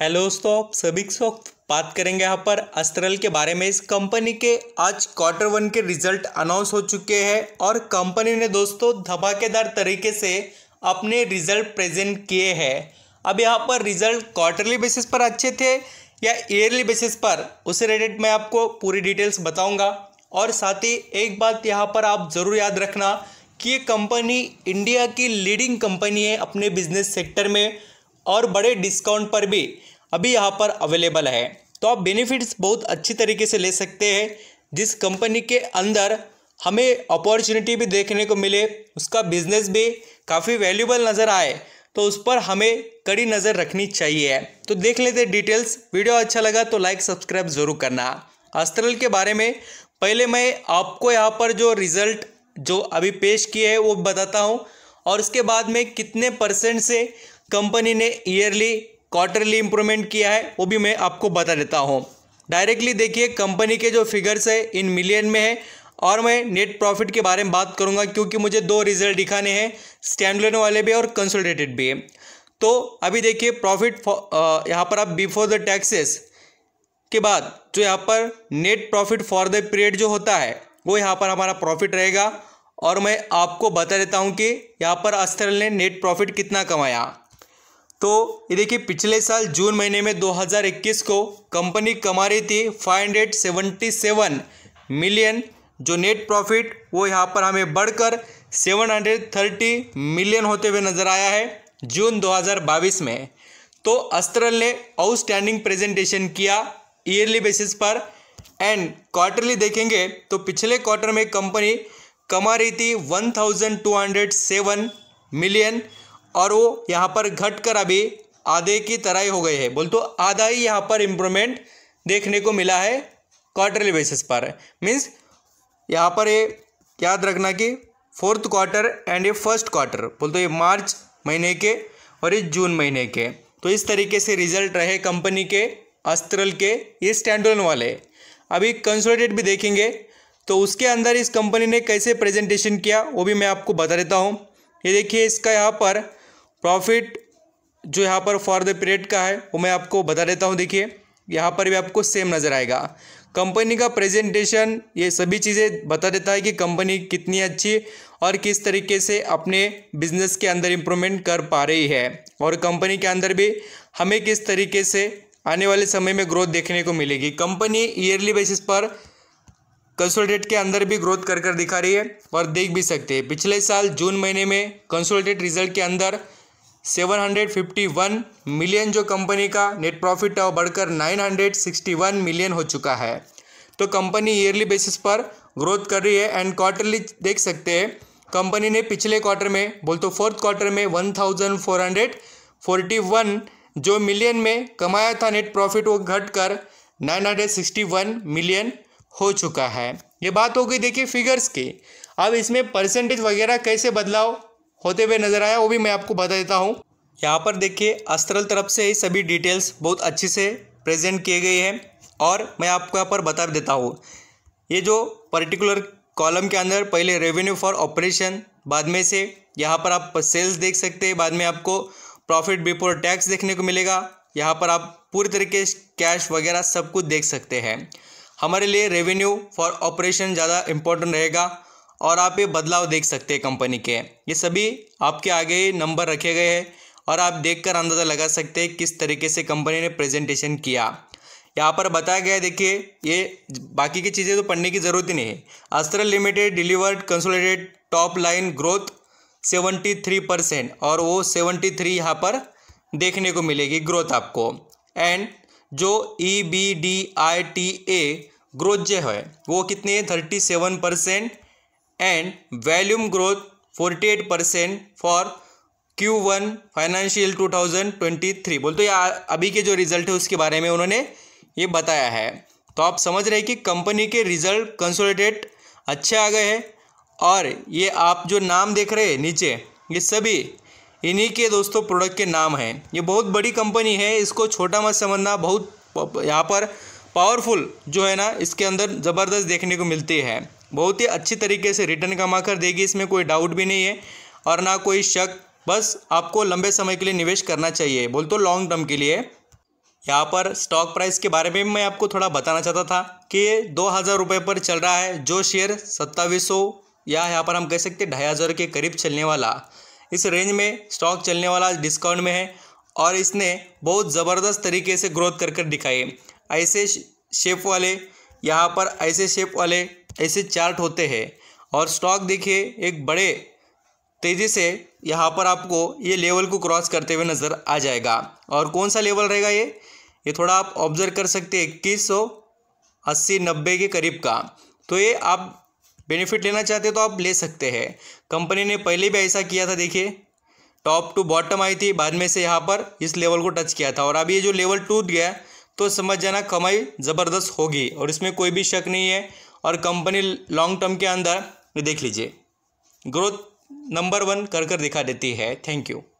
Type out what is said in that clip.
hello दोस्तों आप सभी वक्त बात करेंगे यहाँ पर अस्त्रल के बारे में इस कंपनी के आज क्वार्टर वन के रिजल्ट अनाउंस हो चुके हैं और कंपनी ने दोस्तों धमाकेदार तरीके से अपने रिजल्ट प्रेजेंट किए हैं अब यहाँ पर रिजल्ट क्वार्टरली बेसिस पर अच्छे थे या ईयरली बेसिस पर उस रिलेटेड मैं आपको पूरी डिटेल्स बताऊँगा और साथ ही एक बात यहाँ पर आप ज़रूर याद रखना कि ये कंपनी इंडिया की लीडिंग कंपनी है अपने बिजनेस सेक्टर में और बड़े डिस्काउंट पर भी अभी यहाँ पर अवेलेबल है तो आप बेनिफिट्स बहुत अच्छी तरीके से ले सकते हैं जिस कंपनी के अंदर हमें अपॉर्चुनिटी भी देखने को मिले उसका बिजनेस भी काफ़ी वैल्यूबल नज़र आए तो उस पर हमें कड़ी नज़र रखनी चाहिए तो देख लेते डिटेल्स वीडियो अच्छा लगा तो लाइक सब्सक्राइब ज़रूर करना अस्त्रल के बारे में पहले मैं आपको यहाँ पर जो रिज़ल्ट जो अभी पेश किए हैं वो बताता हूँ और उसके बाद में कितने परसेंट से कंपनी ने ईयरली क्वार्टरली इम्प्रूवमेंट किया है वो भी मैं आपको बता देता हूँ डायरेक्टली देखिए कंपनी के जो फिगर्स है इन मिलियन में है और मैं नेट प्रॉफिट के बारे में बात करूंगा क्योंकि मुझे दो रिजल्ट दिखाने हैं स्टैंडलोन वाले भी और कंसोलिडेटेड भी है तो अभी देखिए प्रॉफिट यहाँ पर आप बिफोर द टैक्सेस के बाद जो तो यहाँ पर net profit for the period जो होता है वो यहाँ पर हमारा प्रॉफिट रहेगा और मैं आपको बता देता हूँ कि यहाँ पर अस्तर ने नेट प्रॉफिट कितना कमाया तो ये देखिए पिछले साल जून महीने में 2021 को कंपनी कमा रही थी 577 मिलियन जो नेट प्रॉफिट वो यहाँ पर हमें बढ़कर 730 मिलियन होते हुए नज़र आया है जून 2022 में तो अस्त्रल ने आउटस्टैंडिंग प्रेजेंटेशन किया ईयरली बेसिस पर एंड क्वार्टरली देखेंगे तो पिछले क्वार्टर में कंपनी कमा रही थी 1207 मिलियन और वो यहाँ पर घट कर अभी आधे की तरह ही हो गई है बोल तो आधा ही यहाँ पर इम्प्रूवमेंट देखने को मिला है क्वार्टरली बेसिस पर मीन्स यहाँ पर ये याद रखना कि फोर्थ क्वार्टर एंड ये फर्स्ट क्वार्टर बोल तो ये मार्च महीने के और ये जून महीने के तो इस तरीके से रिजल्ट रहे कंपनी के अस्त्रल के ये स्टैंडर्न वाले अभी कंसोलिडेट भी देखेंगे तो उसके अंदर इस कंपनी ने कैसे प्रेजेंटेशन किया वो भी मैं आपको बता देता हूँ ये देखिए इसका यहाँ पर प्रॉफिट जो यहाँ पर फॉर द पीरियड का है वो मैं आपको बता देता हूँ देखिए यहाँ पर भी आपको सेम नज़र आएगा कंपनी का प्रेजेंटेशन ये सभी चीज़ें बता देता है कि कंपनी कितनी अच्छी और किस तरीके से अपने बिजनेस के अंदर इम्प्रूवमेंट कर पा रही है और कंपनी के अंदर भी हमें किस तरीके से आने वाले समय में ग्रोथ देखने को मिलेगी कंपनी ईयरली बेसिस पर कंसोलिडेट के अंदर भी ग्रोथ कर कर दिखा रही है और देख भी सकते हैं पिछले साल जून महीने में कंसोलिडेट रिजल्ट के अंदर 751 मिलियन जो कंपनी का नेट प्रॉफिट है वो बढ़कर 961 मिलियन हो चुका है तो कंपनी ईयरली बेसिस पर ग्रोथ कर रही है एंड क्वार्टरली देख सकते हैं कंपनी ने पिछले क्वार्टर में बोल तो फोर्थ क्वार्टर में वन जो मिलियन में कमाया था नेट प्रॉफिट वो घट 961 मिलियन हो चुका है ये बात हो गई देखिए फिगर्स की अब इसमें परसेंटेज वगैरह कैसे बदलाव होते हुए नज़र आया वो भी मैं आपको बता देता हूँ यहाँ पर देखिए अस्त्रल तरफ से ही सभी डिटेल्स बहुत अच्छे से प्रेजेंट किए गए हैं और मैं आपको यहाँ पर बता देता हूँ ये जो पर्टिकुलर कॉलम के अंदर पहले रेवेन्यू फॉर ऑपरेशन बाद में से यहाँ पर आप सेल्स देख सकते हैं बाद में आपको प्रॉफिट बिफोर टैक्स देखने को मिलेगा यहाँ पर आप पूरी तरीके कैश वगैरह सब कुछ देख सकते हैं हमारे लिए रेवेन्यू फॉर ऑपरेशन ज़्यादा इम्पोर्टेंट रहेगा और आप ये बदलाव देख सकते हैं कंपनी के ये सभी आपके आगे नंबर रखे गए हैं और आप देखकर अंदाज़ा लगा सकते हैं किस तरीके से कंपनी ने प्रेजेंटेशन किया यहाँ पर बताया गया देखिए ये बाकी की चीज़ें तो पढ़ने की ज़रूरत ही नहीं है Astral limited delivered consolidate top line growth 73 percent और वो 73 थ्री यहाँ पर देखने को मिलेगी ग्रोथ आपको एंड जो E B D I T A growth जो है वो कितने है thirty seven percent and volume growth forty eight percent for Q one financial two thousand twenty three बोलते तो अभी के जो रिजल्ट है उसके बारे में उन्होंने ये बताया है तो आप समझ रहे हैं कि कंपनी के रिजल्ट कंसोलिडेट अच्छे आ गए हैं और ये आप जो नाम देख रहे हैं नीचे ये सभी इन्हीं के दोस्तों प्रोडक्ट के नाम हैं ये बहुत बड़ी कंपनी है इसको छोटा मत समझना बहुत यहाँ पर पावरफुल जो है ना इसके अंदर ज़बरदस्त देखने को मिलती है बहुत ही अच्छी तरीके से रिटर्न कमा कर देगी इसमें कोई डाउट भी नहीं है और ना कोई शक बस आपको लंबे समय के लिए निवेश करना चाहिए बोल तो लॉन्ग टर्म के लिए यहाँ पर स्टॉक प्राइस के बारे में मैं आपको थोड़ा बताना चाहता था कि ये दो हज़ार रुपये पर चल रहा है जो शेयर सत्ताईस सौ या यहाँ पर हम कह सकते ढाई हज़ार के करीब चलने वाला इस रेंज में स्टॉक चलने वाला डिस्काउंट में है और इसने बहुत ज़बरदस्त तरीके से ग्रोथ कर कर दिखाई है ऐसे शेप वाले यहाँ पर ऐसे शेप वाले ऐसे चार्ट होते हैं और स्टॉक देखिए एक बड़े तेज़ी से यहाँ पर आपको ये लेवल को क्रॉस करते हुए नज़र आ जाएगा और कौन सा लेवल रहेगा ये ये थोड़ा आप ऑब्जर्व कर सकते हैं इक्कीस सौ अस्सी नब्बे के करीब का तो ये आप बेनिफिट लेना चाहते तो आप ले सकते हैं कंपनी ने पहले भी ऐसा किया था देखिए टॉप टू बॉटम आई थी बाद में से यहाँ पर इस लेवल को टच किया था और अब ये जो लेवल टूट गया तो समझ जाना कमाई ज़बरदस्त होगी और इसमें कोई भी शक नहीं है और कंपनी लॉन्ग टर्म के अंदर देख लीजिए ग्रोथ नंबर वन कर कर दिखा देती है थैंक यू